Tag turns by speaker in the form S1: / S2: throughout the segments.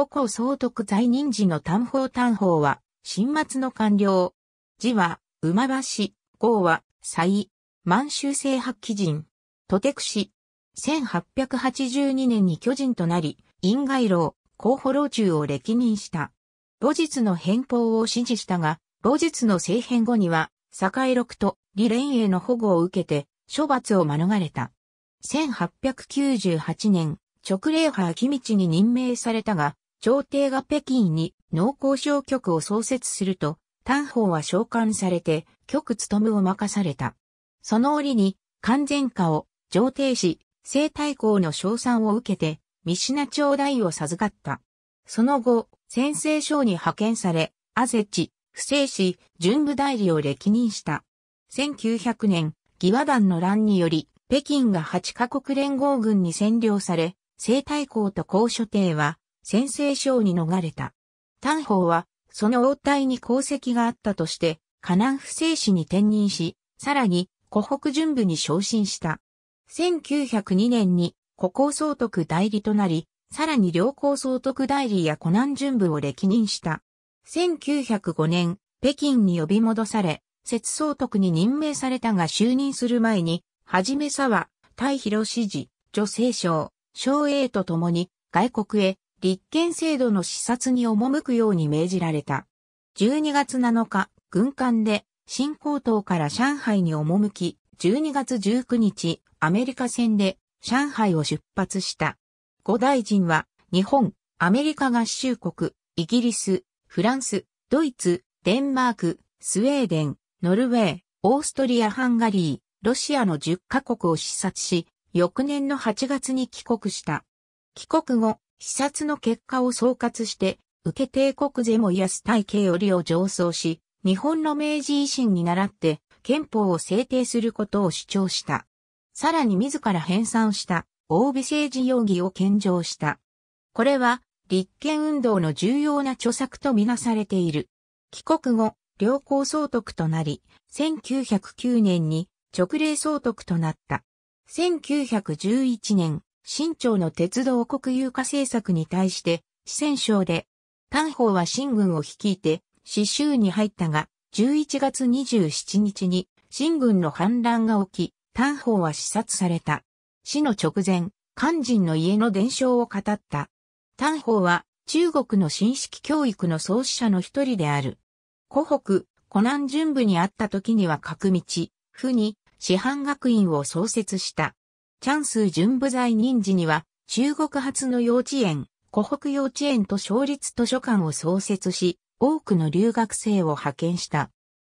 S1: 古今総督在任時の単法単法は、新末の官僚。字は、馬橋、氏、号は、蔡、満州制白旗人、都テク氏。1882年に巨人となり、院外老、候補老中を歴任した。母日の変更を指示したが、母日の政変後には、栄六と李連英の保護を受けて、処罰を免れた。1898年、直令派秋道に任命されたが、朝廷が北京に農工省局を創設すると、丹方は召喚されて、局務を任された。その折に、完全化を、上廷し、西太公の称賛を受けて、三品町代を授かった。その後、先誓省に派遣され、アゼチ、不正市、準部代理を歴任した。1900年、義和団の乱により、北京が8カ国連合軍に占領され、西太公と高所帝は、先制賞に逃れた。丹宝は、その応対に功績があったとして、河南不正市に転任し、さらに、湖北準部に昇進した。1902年に、湖高総督代理となり、さらに両校総督代理や湖南準部を歴任した。1905年、北京に呼び戻され、節総督に任命されたが就任する前に、はじめさは、大広支持、女性省、省営とともに、外国へ、立憲制度の視察に赴くように命じられた。12月7日、軍艦で新高等から上海に赴き、12月19日、アメリカ船で上海を出発した。五大臣は、日本、アメリカ合衆国、イギリス、フランス、ドイツ、デンマーク、スウェーデン、ノルウェー、オーストリア・ハンガリー、ロシアの10カ国を視察し、翌年の8月に帰国した。帰国後、視察の結果を総括して、受け帝国ゼモイアス体系よりを上奏し、日本の明治維新に倣って憲法を制定することを主張した。さらに自ら編纂した欧美政治容疑を献上した。これは立憲運動の重要な著作とみなされている。帰国後、良好総督となり、1909年に直令総督となった。1911年、新朝の鉄道国有化政策に対して、四川省で、丹方は新軍を率いて、四州に入ったが、11月27日に、新軍の反乱が起き、丹方は視殺された。死の直前、漢人の家の伝承を語った。丹方は、中国の新式教育の創始者の一人である。湖北、湖南巡部にあった時には角道、府に師範学院を創設した。チャンス準部在任時には、中国初の幼稚園、湖北幼稚園と省立図書館を創設し、多くの留学生を派遣した。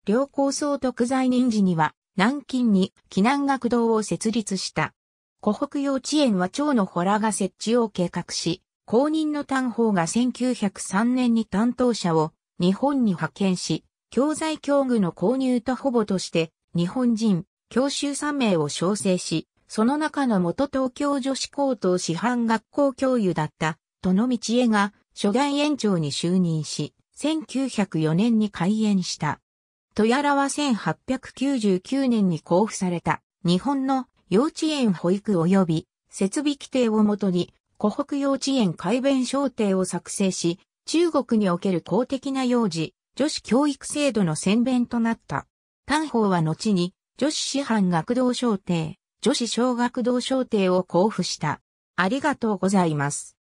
S1: 両校総督在任時には、南京に避難学堂を設立した。湖北幼稚園は町のホラが設置を計画し、公認の担保が1903年に担当者を日本に派遣し、教材教具の購入と保護として日本人、教習3名を招請し、その中の元東京女子高等師範学校教諭だった、殿道江が、初代園長に就任し、1904年に開園した。とやらは1899年に交付された、日本の幼稚園保育及び、設備規定をもとに、湖北幼稚園改弁商定を作成し、中国における公的な幼児、女子教育制度の宣弁となった。丹方は後に、女子師範学童商定、女子小学堂小艇を交付した。ありがとうございます。